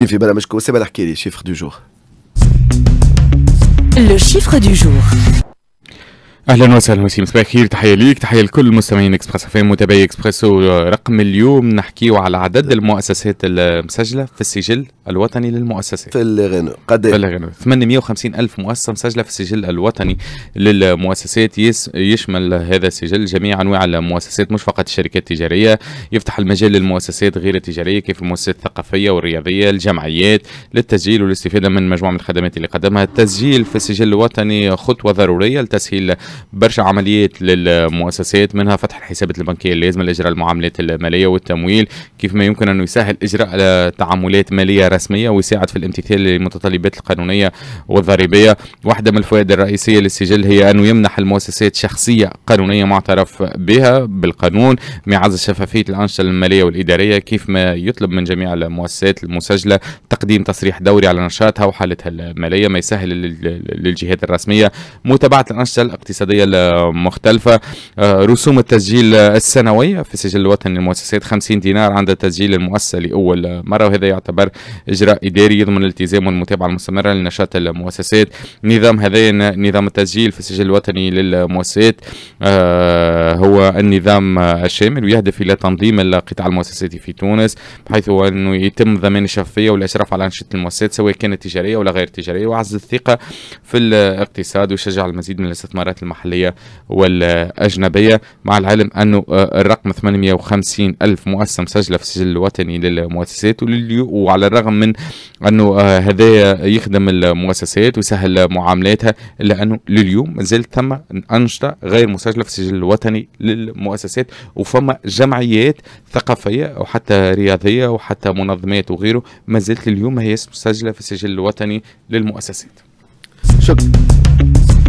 Il fait à c'est les chiffres du jour. Le chiffre du jour. اهلا وسهلا وسيم مساء الخير تحيه ليك تحيه لكل مستمعين اكسبريس اف متابعي اكسبريس رقم اليوم نحكيه على عدد نعم. المؤسسات المسجله في السجل الوطني للمؤسسات في الغنو قد في الغنو 850 الف مؤسسه مسجله في السجل الوطني للمؤسسات يس يشمل هذا السجل جميع انواع المؤسسات مش فقط الشركات التجاريه يفتح المجال للمؤسسات غير التجاريه كيف المؤسسات الثقافيه والرياضيه الجمعيات للتسجيل والاستفاده من مجموعه من الخدمات اللي قدمها التسجيل في السجل الوطني خطوه ضروريه لتسهيل برشا عمليات للمؤسسات منها فتح الحسابات البنكيه اللازمه لاجراء المعاملات الماليه والتمويل كيف ما يمكن انه يسهل اجراء تعاملات ماليه رسميه ويساعد في الامتثال للمتطلبات القانونيه والضريبيه واحده من الفوائد الرئيسيه للسجل هي انه يمنح المؤسسات شخصيه قانونيه معترف بها بالقانون معز شفافيه الانشطه الماليه والاداريه كيف ما يطلب من جميع المؤسسات المسجله تقديم تصريح دوري على نشاطها وحالتها الماليه ما يسهل للجهات الرسميه متابعه الانشطه الاقتصاديه الاقتصاديه المختلفه آه، رسوم التسجيل السنويه في سجل الوطني للمؤسسات 50 دينار عند تسجيل المؤسسه لاول مره وهذا يعتبر اجراء اداري يضمن الالتزام والمتابعه المستمره لنشاط المؤسسات نظام هذا نظام التسجيل في السجل الوطني للمؤسسات آه، هو النظام الشامل ويهدف الى تنظيم القطاع المؤسساتي في تونس بحيث انه يتم ضمان الشفافيه والاشراف على انشطه المؤسسات سواء كانت تجاريه ولا غير تجاريه وعز الثقه في الاقتصاد ويشجع المزيد من الاستثمارات المحلية والأجنبية مع العلم أنه آه، الرقم 850 ألف مؤسسة مسجلة في السجل الوطني للمؤسسات وعلى الرغم من أنه آه، هذا يخدم المؤسسات ويسهل معاملاتها إلا أنه لليوم زلت ثم أنشطة غير مسجلة في السجل الوطني للمؤسسات وفما جمعيات ثقافية أو حتى رياضية وحتى منظمات وغيره ما لليوم اليوم هي مسجلة في السجل الوطني للمؤسسات شكرا